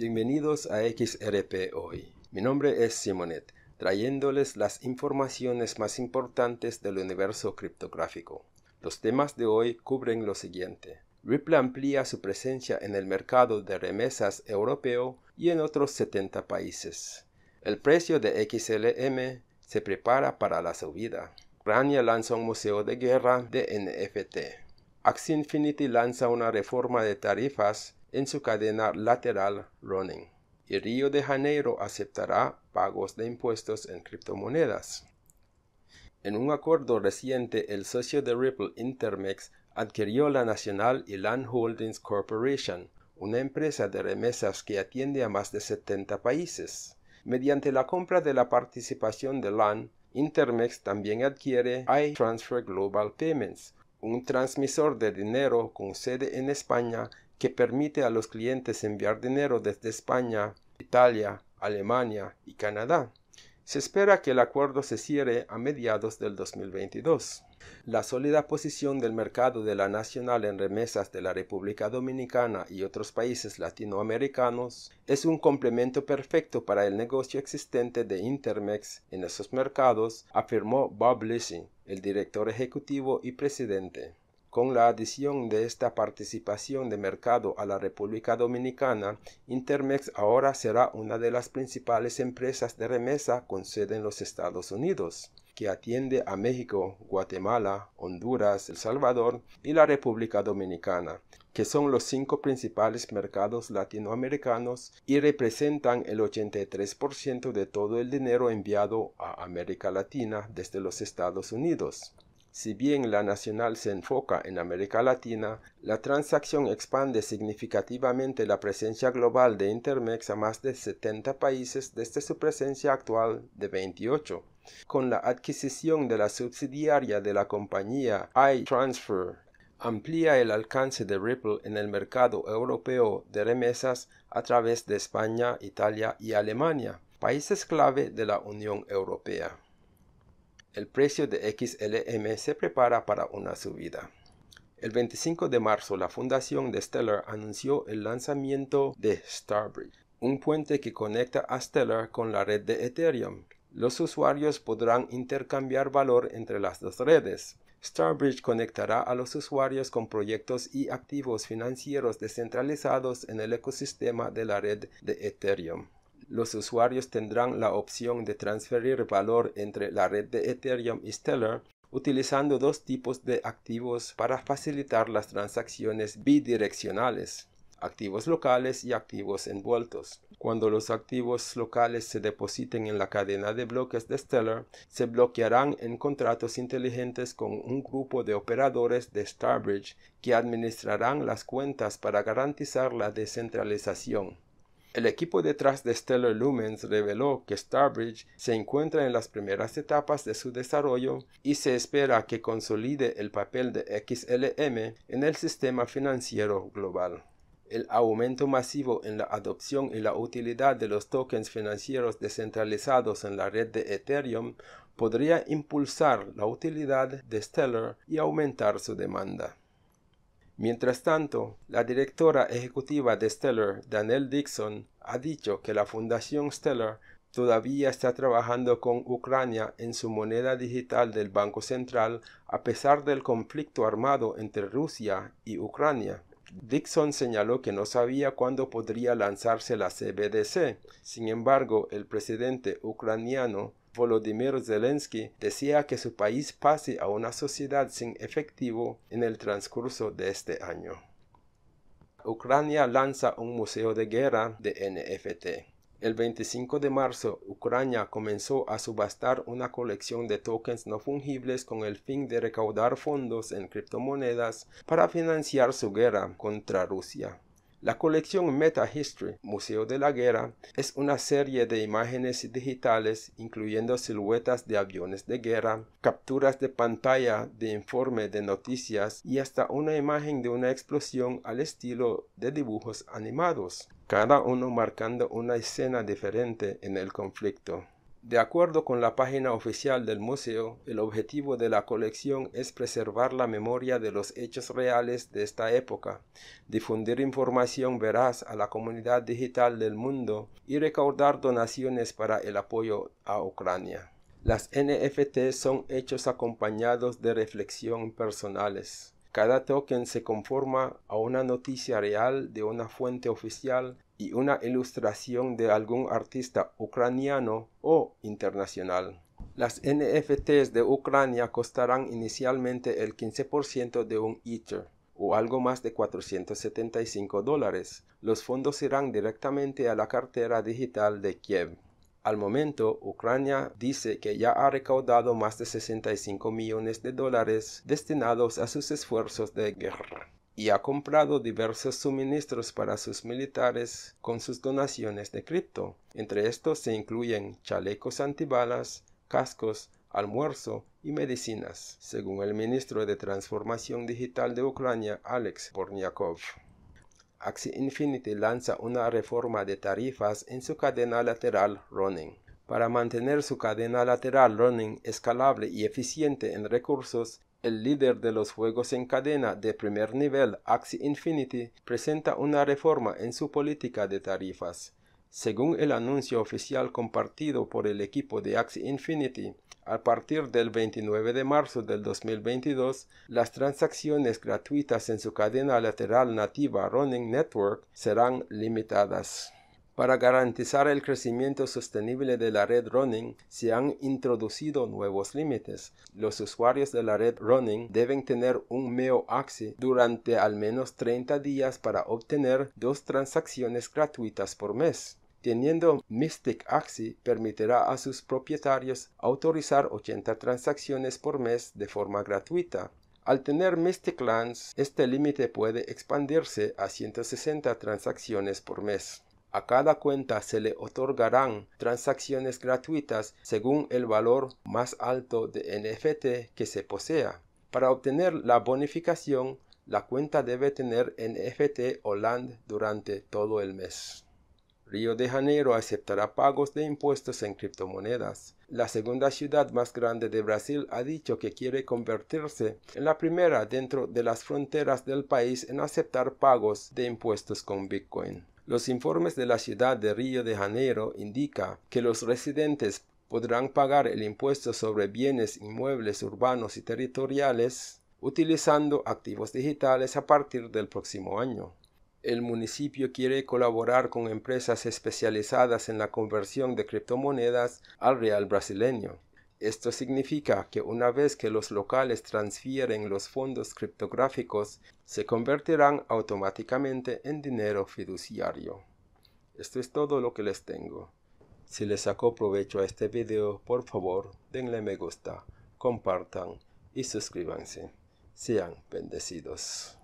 Bienvenidos a XRP Hoy. Mi nombre es Simonet, trayéndoles las informaciones más importantes del universo criptográfico. Los temas de hoy cubren lo siguiente. Ripple amplía su presencia en el mercado de remesas europeo y en otros 70 países. El precio de XLM se prepara para la subida. Grania lanza un museo de guerra de NFT. Axie Infinity lanza una reforma de tarifas en su cadena lateral running, Y Río de Janeiro aceptará pagos de impuestos en criptomonedas. En un acuerdo reciente, el socio de Ripple Intermex adquirió la National Land Holdings Corporation, una empresa de remesas que atiende a más de 70 países. Mediante la compra de la participación de LAN, Intermex también adquiere iTransfer Global Payments, un transmisor de dinero con sede en España que permite a los clientes enviar dinero desde España, Italia, Alemania y Canadá. Se espera que el acuerdo se cierre a mediados del 2022. La sólida posición del mercado de la nacional en remesas de la República Dominicana y otros países latinoamericanos es un complemento perfecto para el negocio existente de Intermex en esos mercados, afirmó Bob Lissy, el director ejecutivo y presidente. Con la adición de esta participación de mercado a la República Dominicana, Intermex ahora será una de las principales empresas de remesa con sede en los Estados Unidos, que atiende a México, Guatemala, Honduras, El Salvador y la República Dominicana, que son los cinco principales mercados latinoamericanos y representan el 83% de todo el dinero enviado a América Latina desde los Estados Unidos. Si bien la nacional se enfoca en América Latina, la transacción expande significativamente la presencia global de Intermex a más de 70 países desde su presencia actual de 28. Con la adquisición de la subsidiaria de la compañía iTransfer, amplía el alcance de Ripple en el mercado europeo de remesas a través de España, Italia y Alemania, países clave de la Unión Europea el precio de XLM se prepara para una subida. El 25 de marzo, la fundación de Stellar anunció el lanzamiento de Starbridge, un puente que conecta a Stellar con la red de Ethereum. Los usuarios podrán intercambiar valor entre las dos redes. Starbridge conectará a los usuarios con proyectos y activos financieros descentralizados en el ecosistema de la red de Ethereum los usuarios tendrán la opción de transferir valor entre la red de Ethereum y Stellar utilizando dos tipos de activos para facilitar las transacciones bidireccionales activos locales y activos envueltos. Cuando los activos locales se depositen en la cadena de bloques de Stellar, se bloquearán en contratos inteligentes con un grupo de operadores de Starbridge que administrarán las cuentas para garantizar la descentralización. El equipo detrás de Stellar Lumens reveló que Starbridge se encuentra en las primeras etapas de su desarrollo y se espera que consolide el papel de XLM en el sistema financiero global. El aumento masivo en la adopción y la utilidad de los tokens financieros descentralizados en la red de Ethereum podría impulsar la utilidad de Stellar y aumentar su demanda. Mientras tanto, la directora ejecutiva de Stellar, Daniel Dixon, ha dicho que la Fundación Stellar todavía está trabajando con Ucrania en su moneda digital del Banco Central a pesar del conflicto armado entre Rusia y Ucrania. Dixon señaló que no sabía cuándo podría lanzarse la CBDC. Sin embargo, el presidente ucraniano Volodymyr Zelensky decía que su país pase a una sociedad sin efectivo en el transcurso de este año. Ucrania lanza un museo de guerra de NFT. El 25 de marzo, Ucrania comenzó a subastar una colección de tokens no fungibles con el fin de recaudar fondos en criptomonedas para financiar su guerra contra Rusia. La colección Meta History, Museo de la Guerra, es una serie de imágenes digitales incluyendo siluetas de aviones de guerra, capturas de pantalla de informe de noticias y hasta una imagen de una explosión al estilo de dibujos animados, cada uno marcando una escena diferente en el conflicto. De acuerdo con la página oficial del museo, el objetivo de la colección es preservar la memoria de los hechos reales de esta época, difundir información veraz a la comunidad digital del mundo y recaudar donaciones para el apoyo a Ucrania. Las NFT son hechos acompañados de reflexión personales. Cada token se conforma a una noticia real de una fuente oficial y una ilustración de algún artista ucraniano o internacional. Las NFTs de Ucrania costarán inicialmente el 15% de un Ether o algo más de 475 dólares. Los fondos irán directamente a la cartera digital de Kiev. Al momento, Ucrania dice que ya ha recaudado más de 65 millones de dólares destinados a sus esfuerzos de guerra y ha comprado diversos suministros para sus militares con sus donaciones de cripto. Entre estos se incluyen chalecos antibalas, cascos, almuerzo y medicinas, según el ministro de Transformación Digital de Ucrania, Alex Borniakov. Axie Infinity lanza una reforma de tarifas en su cadena lateral Running Para mantener su cadena lateral Running escalable y eficiente en recursos, el líder de los juegos en cadena de primer nivel, Axi Infinity, presenta una reforma en su política de tarifas. Según el anuncio oficial compartido por el equipo de Axi Infinity, a partir del 29 de marzo del 2022, las transacciones gratuitas en su cadena lateral nativa Running Network serán limitadas. Para garantizar el crecimiento sostenible de la red running, se han introducido nuevos límites. Los usuarios de la red running deben tener un MEO Axi durante al menos 30 días para obtener dos transacciones gratuitas por mes. Teniendo Mystic Axi permitirá a sus propietarios autorizar 80 transacciones por mes de forma gratuita. Al tener Mystic Lands, este límite puede expandirse a 160 transacciones por mes. A cada cuenta se le otorgarán transacciones gratuitas según el valor más alto de NFT que se posea. Para obtener la bonificación, la cuenta debe tener NFT o LAND durante todo el mes. Río de Janeiro aceptará pagos de impuestos en criptomonedas. La segunda ciudad más grande de Brasil ha dicho que quiere convertirse en la primera dentro de las fronteras del país en aceptar pagos de impuestos con Bitcoin. Los informes de la ciudad de Río de Janeiro indican que los residentes podrán pagar el impuesto sobre bienes inmuebles urbanos y territoriales utilizando activos digitales a partir del próximo año. El municipio quiere colaborar con empresas especializadas en la conversión de criptomonedas al real brasileño. Esto significa que una vez que los locales transfieren los fondos criptográficos, se convertirán automáticamente en dinero fiduciario. Esto es todo lo que les tengo. Si les sacó provecho a este video, por favor, denle me gusta, compartan y suscríbanse. Sean bendecidos.